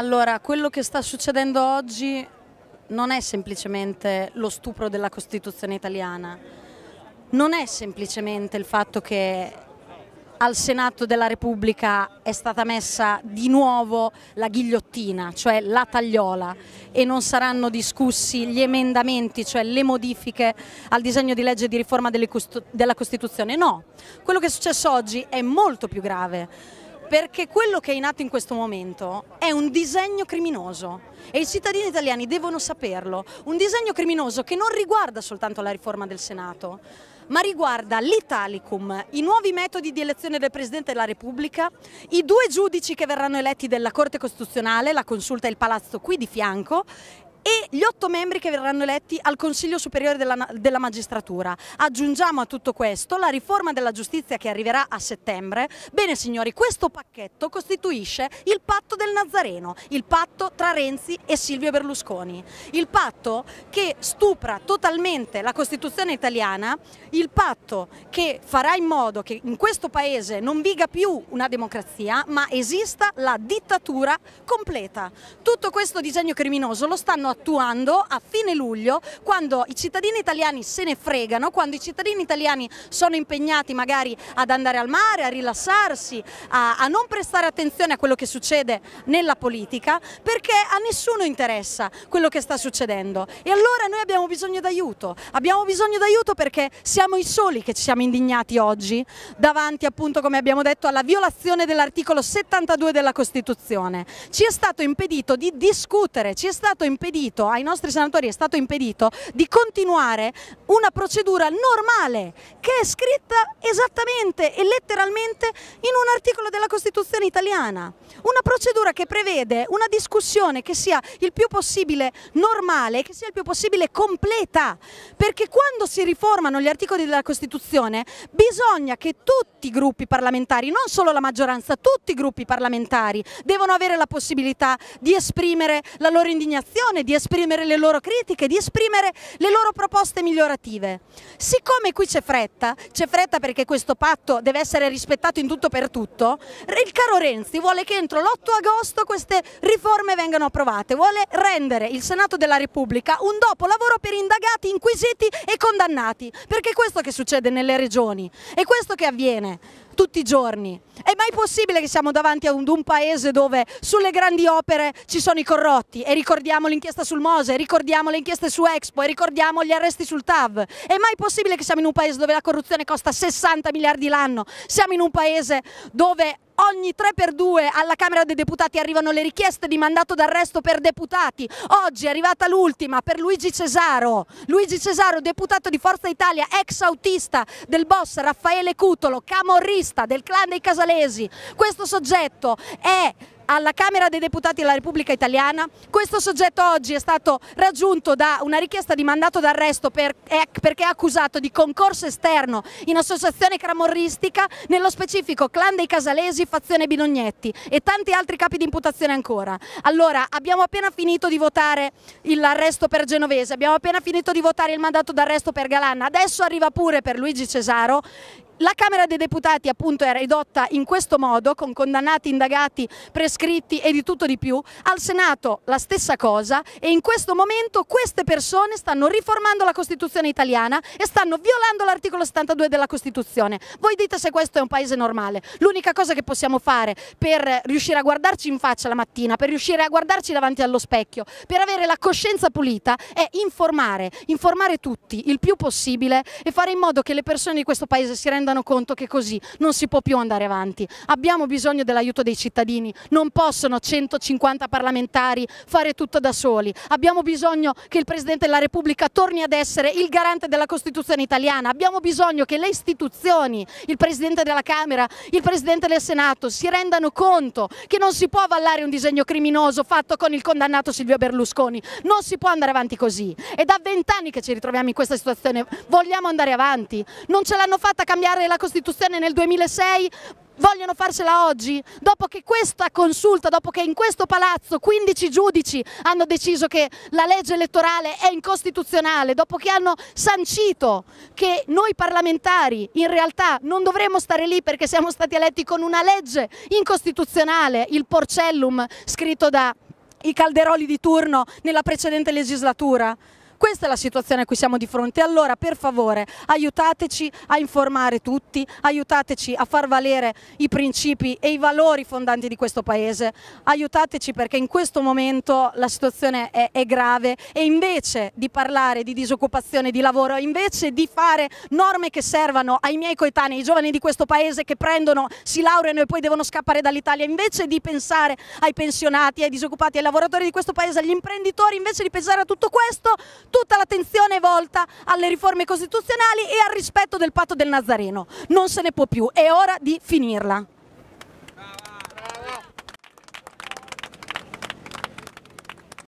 Allora, quello che sta succedendo oggi non è semplicemente lo stupro della Costituzione italiana, non è semplicemente il fatto che al Senato della Repubblica è stata messa di nuovo la ghigliottina, cioè la tagliola, e non saranno discussi gli emendamenti, cioè le modifiche al disegno di legge di riforma della Costituzione. No, quello che è successo oggi è molto più grave perché quello che è in atto in questo momento è un disegno criminoso e i cittadini italiani devono saperlo, un disegno criminoso che non riguarda soltanto la riforma del Senato, ma riguarda l'Italicum, i nuovi metodi di elezione del Presidente della Repubblica, i due giudici che verranno eletti della Corte Costituzionale, la consulta e il palazzo qui di fianco e gli otto membri che verranno eletti al Consiglio Superiore della, della Magistratura. Aggiungiamo a tutto questo la riforma della giustizia che arriverà a settembre. Bene signori, questo pacchetto costituisce il patto del Nazareno, il patto tra Renzi e Silvio Berlusconi, il patto che stupra totalmente la Costituzione italiana, il patto che farà in modo che in questo Paese non viga più una democrazia ma esista la dittatura completa. Tutto questo disegno criminoso lo stanno attuando attuando a fine luglio, quando i cittadini italiani se ne fregano, quando i cittadini italiani sono impegnati magari ad andare al mare, a rilassarsi, a, a non prestare attenzione a quello che succede nella politica, perché a nessuno interessa quello che sta succedendo. E allora noi abbiamo bisogno d'aiuto, abbiamo bisogno d'aiuto perché siamo i soli che ci siamo indignati oggi davanti appunto come abbiamo detto alla violazione dell'articolo 72 della Costituzione. Ci è stato impedito di discutere, ci è stato impedito impedito, ai nostri senatori è stato impedito di continuare una procedura normale che è scritta esattamente e letteralmente in un articolo della Costituzione italiana. Una procedura che prevede una discussione che sia il più possibile normale, che sia il più possibile completa, perché quando si riformano gli articoli della Costituzione bisogna che tutti i gruppi parlamentari, non solo la maggioranza, tutti i gruppi parlamentari devono avere la possibilità di esprimere la loro indignazione, di esprimere le loro critiche, di esprimere le loro proposte migliorative. Siccome qui c'è fretta, c'è fretta perché questo patto deve essere rispettato in tutto per tutto, il caro Renzi vuole che entro l'8 agosto queste riforme vengano approvate, vuole rendere il Senato della Repubblica un dopolavoro per indagati, inquisiti e condannati, perché è questo che succede nelle regioni, è questo che avviene tutti i giorni. È mai possibile che siamo davanti ad un, un, paese dove sulle grandi opere ci sono i corrotti e ricordiamo l'inchiesta sul Mose, ricordiamo le inchieste su Expo e ricordiamo gli arresti sul TAV? È mai possibile che siamo in un paese dove la corruzione costa 60 miliardi l'anno? Siamo in un paese dove ogni 3x2 alla Camera dei Deputati arrivano le richieste di mandato d'arresto per deputati. Oggi è arrivata l'ultima per Luigi Cesaro. Luigi Cesaro, deputato di Forza Italia, ex autista del boss Raffaele Cutolo, camorrista del clan dei Casalesi. Questo soggetto è alla Camera dei Deputati della Repubblica Italiana. Questo soggetto oggi è stato raggiunto da una richiesta di mandato d'arresto per, perché è accusato di concorso esterno in associazione cramorristica, nello specifico clan dei Casalesi, fazione Binognetti e tanti altri capi di imputazione ancora. Allora, abbiamo appena finito di votare l'arresto per Genovese, abbiamo appena finito di votare il mandato d'arresto per Galanna, adesso arriva pure per Luigi Cesaro la Camera dei Deputati appunto è ridotta in questo modo, con condannati, indagati, prescritti e di tutto di più, al Senato la stessa cosa e in questo momento queste persone stanno riformando la Costituzione italiana e stanno violando l'articolo 72 della Costituzione. Voi dite se questo è un paese normale. L'unica cosa che possiamo fare per riuscire a guardarci in faccia la mattina, per riuscire a guardarci davanti allo specchio, per avere la coscienza pulita è informare, informare tutti il più possibile e fare in modo che le persone di questo paese si rendano rendano conto che così non si può più andare avanti. Abbiamo bisogno dell'aiuto dei cittadini, non possono 150 parlamentari fare tutto da soli. Abbiamo bisogno che il Presidente della Repubblica torni ad essere il garante della Costituzione italiana, abbiamo bisogno che le istituzioni, il Presidente della Camera, il Presidente del Senato si rendano conto che non si può avallare un disegno criminoso fatto con il condannato Silvio Berlusconi, non si può andare avanti così. È da vent'anni che ci ritroviamo in questa situazione, vogliamo andare avanti, non ce l'hanno fatta cambiare cambiare la Costituzione nel 2006 vogliono farcela oggi, dopo che questa consulta, dopo che in questo palazzo 15 giudici hanno deciso che la legge elettorale è incostituzionale, dopo che hanno sancito che noi parlamentari in realtà non dovremmo stare lì perché siamo stati eletti con una legge incostituzionale, il porcellum scritto da i calderoli di turno nella precedente legislatura. Questa è la situazione a cui siamo di fronte. Allora, per favore, aiutateci a informare tutti, aiutateci a far valere i principi e i valori fondanti di questo Paese, aiutateci perché in questo momento la situazione è, è grave e invece di parlare di disoccupazione, di lavoro, invece di fare norme che servano ai miei coetanei, ai giovani di questo Paese che prendono, si laureano e poi devono scappare dall'Italia, invece di pensare ai pensionati, ai disoccupati, ai lavoratori di questo Paese, agli imprenditori, invece di pensare a tutto questo, tutta l'attenzione è volta alle riforme costituzionali e al rispetto del patto del Nazareno. Non se ne può più, è ora di finirla.